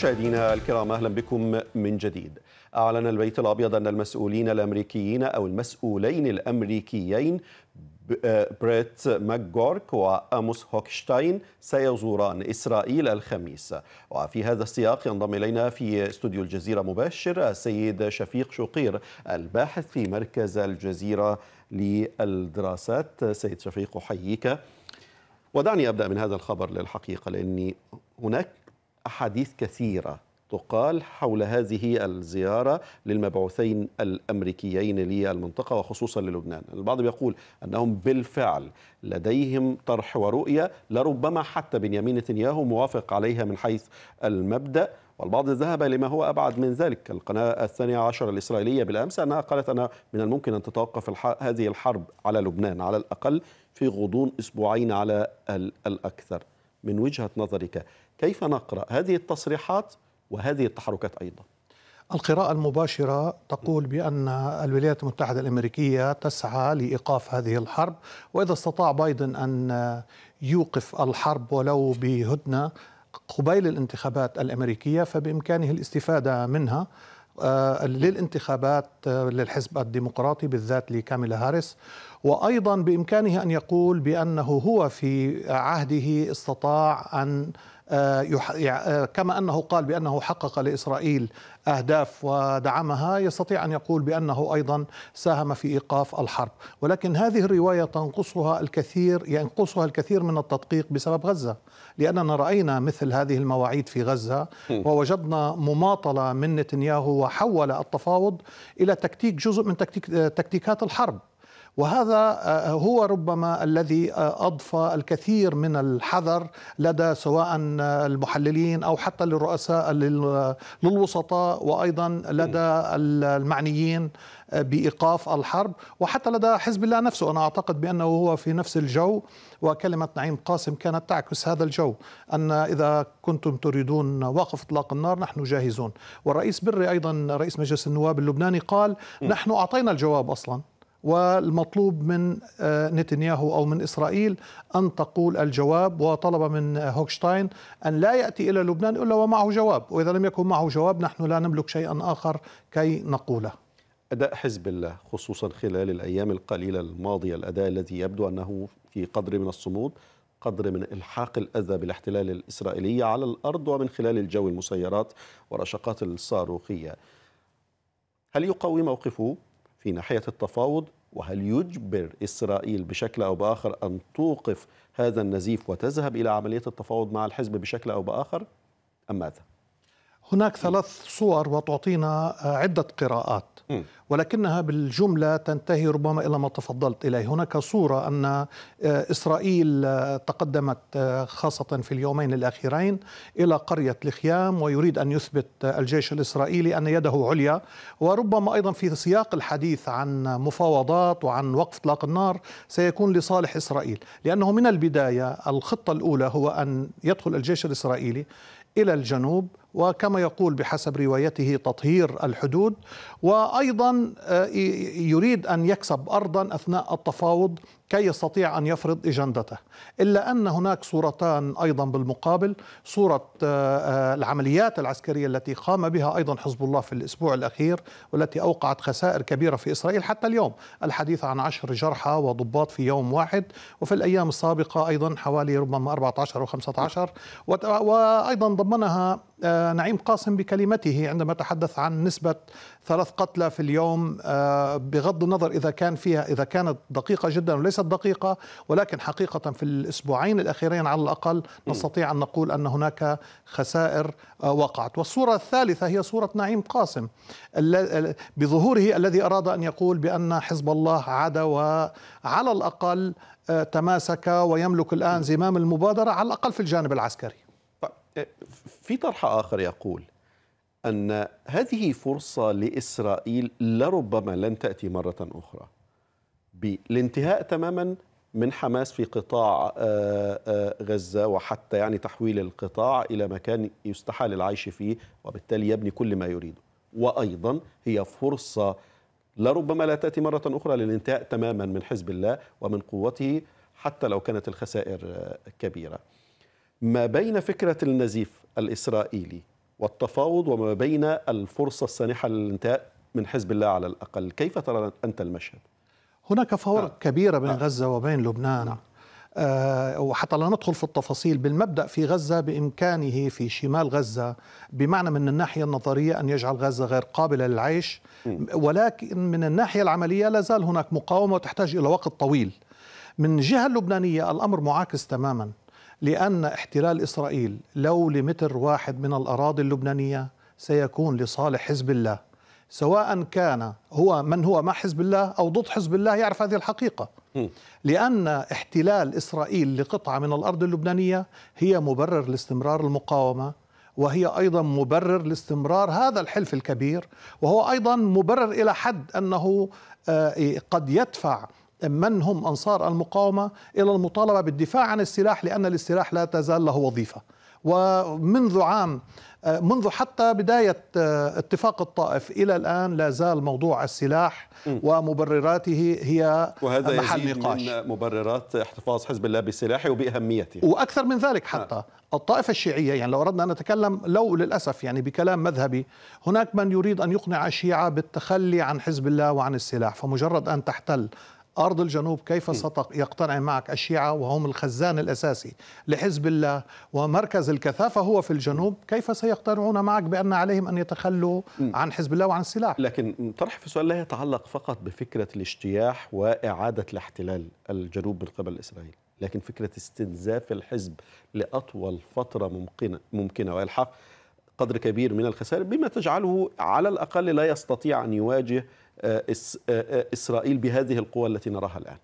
مشاهدينا الكرام اهلا بكم من جديد. اعلن البيت الابيض ان المسؤولين الامريكيين او المسؤولين الامريكيين بريت ماكجورك واموس هوكشتاين سيزوران اسرائيل الخميس وفي هذا السياق ينضم الينا في استوديو الجزيره مباشر السيد شفيق شقير الباحث في مركز الجزيره للدراسات سيد شفيق احييك ودعني ابدا من هذا الخبر للحقيقه لاني هناك أحاديث كثيرة تقال حول هذه الزيارة للمبعوثين الأمريكيين للمنطقة وخصوصا للبنان البعض يقول أنهم بالفعل لديهم طرح ورؤية لربما حتى بنيامين نتنياهو موافق عليها من حيث المبدأ والبعض ذهب لما هو أبعد من ذلك القناة الثانية عشر الإسرائيلية بالأمس أنها قالت أن من الممكن أن تتوقف هذه الحرب على لبنان على الأقل في غضون أسبوعين على الأكثر من وجهة نظرك كيف نقرأ هذه التصريحات وهذه التحركات أيضا القراءة المباشرة تقول بأن الولايات المتحدة الأمريكية تسعى لإيقاف هذه الحرب وإذا استطاع بايدن أن يوقف الحرب ولو بهدنة قبيل الانتخابات الأمريكية فبإمكانه الاستفادة منها آه، للانتخابات آه، للحزب الديمقراطي بالذات لكاميلا هاريس وايضا بامكانه ان يقول بانه هو في عهده استطاع ان آه، آه، كما انه قال بانه حقق لاسرائيل اهداف ودعمها يستطيع ان يقول بانه ايضا ساهم في ايقاف الحرب، ولكن هذه الروايه تنقصها الكثير ينقصها الكثير من التدقيق بسبب غزه، لاننا راينا مثل هذه المواعيد في غزه ووجدنا مماطله من نتنياهو وحول التفاوض الى تكتيك جزء من تكتيك آه، تكتيكات الحرب. وهذا آه، هو ربما الذي آه، اضفى الكثير من الحذر لدى سواء آه، المحللين او حتى للرؤساء للوسطاء وايضا لدى المعنيين بايقاف الحرب وحتى لدى حزب الله نفسه انا اعتقد بانه هو في نفس الجو وكلمه نعيم قاسم كانت تعكس هذا الجو ان اذا كنتم تريدون وقف اطلاق النار نحن جاهزون والرئيس بري ايضا رئيس مجلس النواب اللبناني قال نحن اعطينا الجواب اصلا والمطلوب من آه، نتنياهو او من اسرائيل ان تقول الجواب وطلب من آه، هوكشتاين ان لا ياتي الى لبنان الا ومعه جواب، واذا لم يكن معه جواب نحن لا نملك شيئا اخر كي نقوله. اداء حزب الله خصوصا خلال الايام القليله الماضيه، الاداء الذي يبدو انه في قدر من الصمود، قدر من الحاق الاذى بالاحتلال الاسرائيلي على الارض ومن خلال الجو المسيرات ورشقات الصاروخيه. هل يقوي موقفه في ناحية التفاوض وهل يجبر إسرائيل بشكل أو بآخر أن توقف هذا النزيف وتذهب إلى عملية التفاوض مع الحزب بشكل أو بآخر أم ماذا؟ هناك ثلاث صور وتعطينا عدة قراءات ولكنها بالجملة تنتهي ربما إلى ما تفضلت إليه هناك صورة أن آه، إسرائيل آه، تقدمت آه، خاصة في اليومين الأخيرين إلى قرية الخيام ويريد أن يثبت الجيش الإسرائيلي أن يده عليا وربما أيضا في سياق الحديث عن مفاوضات وعن وقف إطلاق النار سيكون لصالح إسرائيل لأنه من البداية الخطة الأولى هو أن يدخل الجيش الإسرائيلي إلى الجنوب وكما يقول بحسب روايته تطهير الحدود وايضا آه، يريد ان يكسب ارضا اثناء التفاوض كي يستطيع ان يفرض اجندته، الا ان هناك صورتان ايضا بالمقابل، صوره آه، آه، العمليات العسكريه التي قام بها ايضا حزب الله في الاسبوع الاخير والتي اوقعت خسائر كبيره في اسرائيل حتى اليوم، الحديث عن عشر جرحى وضباط في يوم واحد، وفي الايام السابقه ايضا حوالي ربما 14 او 15 وايضا ضمنها نعيم قاسم بكلمته عندما تحدث عن نسبة ثلاث قتلى في اليوم آه، بغض النظر إذا كان فيها إذا كانت دقيقة جدا وليست دقيقة ولكن حقيقة في الأسبوعين الأخيرين على الأقل نستطيع أن نقول أن هناك خسائر آه، وقعت والصورة الثالثة هي صورة نعيم قاسم بظهوره الذي أراد أن يقول بأن حزب الله عاد وعلى الأقل آه، تماسك ويملك الآن زمام المبادرة على الأقل في الجانب العسكري طيب، في طرح آخر يقول أن هذه فرصة لإسرائيل لربما لن تأتي مرة أخرى بالانتهاء تماما من حماس في قطاع آه، آه، غزة وحتى يعني تحويل القطاع إلى مكان يستحال العيش فيه وبالتالي يبني كل ما يريده وأيضا هي فرصة لربما لا تأتي مرة أخرى للانتهاء تماما من حزب الله ومن قوته حتى لو كانت الخسائر آه، كبيرة ما بين فكرة النزيف الإسرائيلي والتفاوض وما بين الفرصة السانحة للانتهاء من حزب الله على الأقل كيف ترى أنت المشهد؟ هناك فوارق آه. كبيرة بين آه. غزة وبين لبنان نعم. آه وحتى لا ندخل في التفاصيل بالمبدا في غزه بامكانه في شمال غزه بمعنى من الناحيه النظريه ان يجعل غزه غير قابله للعيش ولكن من الناحيه العمليه لا زال هناك مقاومه وتحتاج الى وقت طويل من جهة اللبنانيه الامر معاكس تماما لأن احتلال إسرائيل لو لمتر واحد من الأراضي اللبنانية سيكون لصالح حزب الله سواء كان هو من هو مع حزب الله أو ضد حزب الله يعرف هذه الحقيقة لأن احتلال إسرائيل لقطعة من الأرض اللبنانية هي مبرر لاستمرار المقاومة وهي أيضا مبرر لاستمرار هذا الحلف الكبير وهو أيضا مبرر إلى حد أنه آه، قد يدفع من هم أنصار المقاومة إلى المطالبة بالدفاع عن السلاح لأن السلاح لا تزال له وظيفة ومنذ عام منذ حتى بداية آه، اتفاق الطائف إلى الآن لا زال موضوع السلاح ومبرراته هي وهذا محل نقاش من مبررات احتفاظ حزب الله بسلاحه وبأهميته وأكثر من ذلك نعم. حتى الطائفة الشيعية يعني لو أردنا أن نتكلم لو للأسف يعني بكلام مذهبي هناك من يريد أن يقنع الشيعة بالتخلي عن حزب الله وعن السلاح فمجرد أن تحتل أرض الجنوب كيف يقتنع معك الشيعة وهم الخزان الأساسي لحزب الله ومركز الكثافة هو في الجنوب كيف سيقتنعون معك بأن عليهم أن يتخلوا عن حزب الله وعن السلاح لكن طرح في سؤال لا يتعلق فقط بفكرة الاجتياح وإعادة الاحتلال الجنوب من قبل إسرائيل لكن فكرة استنزاف الحزب لأطول فترة ممكنة, ممكنة وإلحاق قدر كبير من الخسائر بما تجعله على الأقل لا يستطيع أن يواجه آه، آه، آه، إسرائيل بهذه القوى التي نراها الآن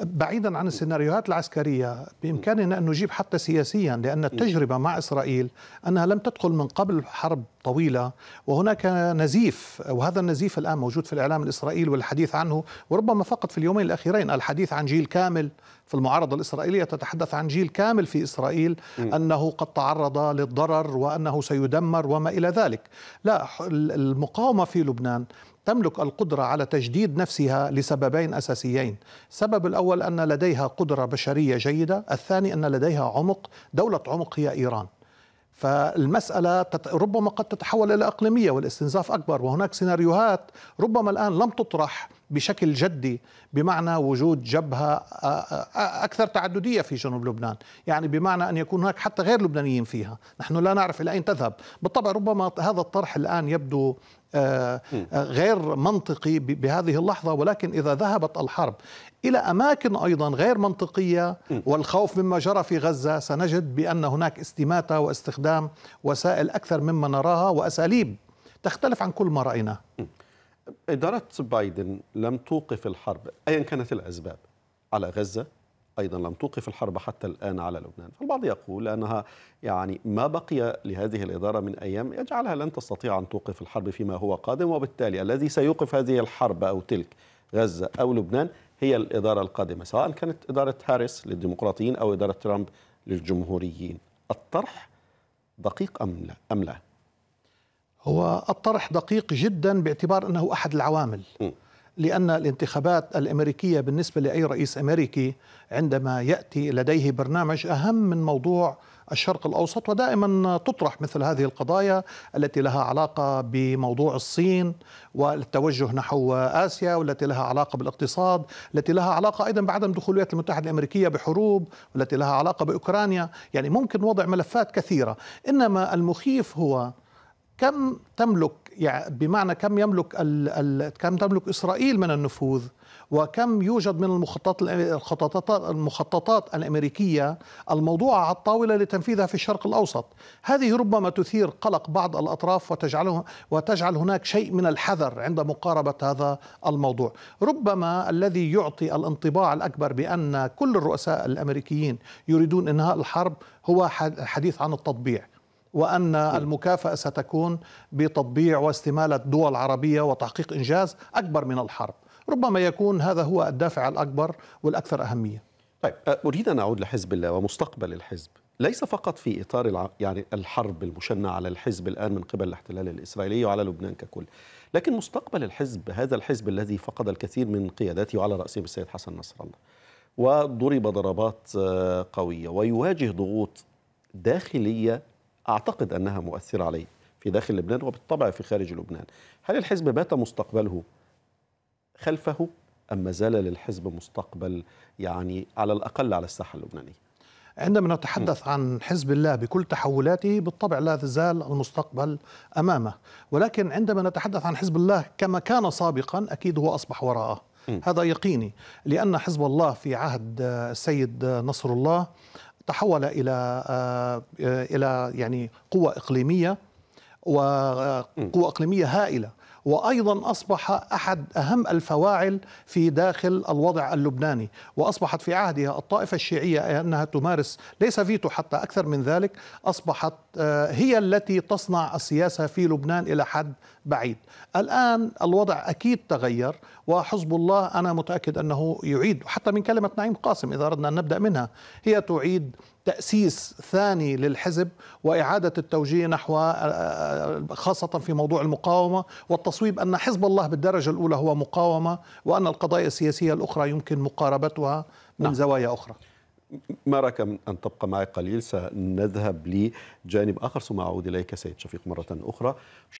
بعيدا عن السيناريوهات العسكريه بامكاننا ان نجيب حتى سياسيا لان التجربه مع اسرائيل انها لم تدخل من قبل حرب طويله وهناك نزيف وهذا النزيف الان موجود في الاعلام الاسرائيلي والحديث عنه وربما فقط في اليومين الاخيرين الحديث عن جيل كامل في المعارضه الاسرائيليه تتحدث عن جيل كامل في اسرائيل انه قد تعرض للضرر وانه سيدمر وما الى ذلك لا المقاومه في لبنان تملك القدرة على تجديد نفسها لسببين أساسيين السبب الأول أن لديها قدرة بشرية جيدة الثاني أن لديها عمق دولة عمق هي إيران فالمسألة ربما قد تتحول إلى أقليمية والاستنزاف أكبر وهناك سيناريوهات ربما الآن لم تطرح بشكل جدي بمعنى وجود جبهة آه، آه، أكثر تعددية في جنوب لبنان يعني بمعنى أن يكون هناك حتى غير لبنانيين فيها نحن لا نعرف إلى أين تذهب بالطبع ربما هذا الطرح الآن يبدو آه، غير منطقي بهذه اللحظة ولكن إذا ذهبت الحرب إلى أماكن أيضا غير منطقية والخوف مما جرى في غزة سنجد بأن هناك استماتة واستخدام وسائل أكثر مما نراها وأساليب تختلف عن كل ما رأيناه إدارة بايدن لم توقف الحرب أيا كانت الأسباب على غزة أيضا لم توقف الحرب حتى الآن على لبنان فالبعض يقول أنها يعني ما بقي لهذه الإدارة من أيام يجعلها لن تستطيع أن توقف الحرب فيما هو قادم وبالتالي الذي سيوقف هذه الحرب أو تلك غزة أو لبنان هي الإدارة القادمة سواء كانت إدارة هاريس للديمقراطيين أو إدارة ترامب للجمهوريين الطرح دقيق أم لا, أم لا؟ هو الطرح دقيق جدا باعتبار انه احد العوامل لأن الانتخابات الأمريكية بالنسبة لأي رئيس أمريكي عندما يأتي لديه برنامج أهم من موضوع الشرق الأوسط ودائما تطرح مثل هذه القضايا التي لها علاقة بموضوع الصين والتوجه نحو آسيا والتي لها علاقة بالاقتصاد التي لها علاقة أيضا بعدم دخول الولايات المتحدة الأمريكية بحروب والتي لها علاقة بأوكرانيا يعني ممكن وضع ملفات كثيرة إنما المخيف هو كم تملك يعني بمعنى كم يملك الـ الـ كم تملك اسرائيل من النفوذ وكم يوجد من المخططات الخططات المخططات الامريكيه الموضوعه على الطاوله لتنفيذها في الشرق الاوسط، هذه ربما تثير قلق بعض الاطراف وتجعله وتجعل هناك شيء من الحذر عند مقاربه هذا الموضوع، ربما الذي يعطي الانطباع الاكبر بان كل الرؤساء الامريكيين يريدون انهاء الحرب هو حديث عن التطبيع، وأن المكافأة ستكون بتطبيع واستمالة دول عربية وتحقيق إنجاز أكبر من الحرب ربما يكون هذا هو الدافع الأكبر والأكثر أهمية طيب أريد أن أعود لحزب الله ومستقبل الحزب ليس فقط في إطار يعني الحرب المشنعة على الحزب الآن من قبل الاحتلال الإسرائيلي وعلى لبنان ككل لكن مستقبل الحزب هذا الحزب الذي فقد الكثير من قياداته وعلى رأسهم السيد حسن نصر الله وضرب ضربات قوية ويواجه ضغوط داخلية أعتقد أنها مؤثرة عليه في داخل لبنان وبالطبع في خارج لبنان هل الحزب بات مستقبله خلفه أم ما زال للحزب مستقبل يعني على الأقل على الساحة اللبنانية عندما نتحدث عن حزب الله بكل تحولاته بالطبع لا تزال المستقبل امامه ولكن عندما نتحدث عن حزب الله كما كان سابقا اكيد هو اصبح وراءه هذا يقيني لأن حزب الله في عهد السيد نصر الله تحول الى آه، الى يعني قوه اقليميه وقوه آه، اقليميه هائله وأيضا أصبح أحد أهم الفواعل في داخل الوضع اللبناني وأصبحت في عهدها الطائفة الشيعية أنها تمارس ليس فيتو حتى أكثر من ذلك أصبحت آه، هي التي تصنع السياسة في لبنان إلى حد بعيد الآن الوضع أكيد تغير وحزب الله أنا متأكد أنه يعيد حتى من كلمة نعيم قاسم إذا أردنا أن نبدأ منها هي تعيد تأسيس ثاني للحزب وإعادة التوجيه نحو آه، آه، خاصة في موضوع المقاومة والتصويب أن حزب الله بالدرجة الأولى هو مقاومة وأن القضايا السياسية الأخرى يمكن مقاربتها من نعم. زوايا أخرى ما رايك ان تبقى معي قليل سنذهب لجانب اخر ثم اعود اليك سيد شفيق مره اخرى